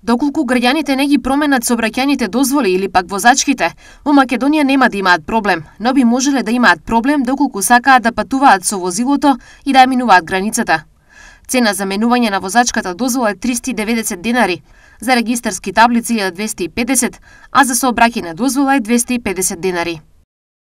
Доколку граѓаните не ги променат сообраќајните дозволи или пак возачките, во Македонија нема да имаат проблем, но би можеле да имаат проблем доколку сакаат да патуваат со возилото и да минуваат границата. Цена за менување на возачката дозвола е 390 денари, за регистарски таблици е 250, а за сообраќајна дозвола е 250 денари.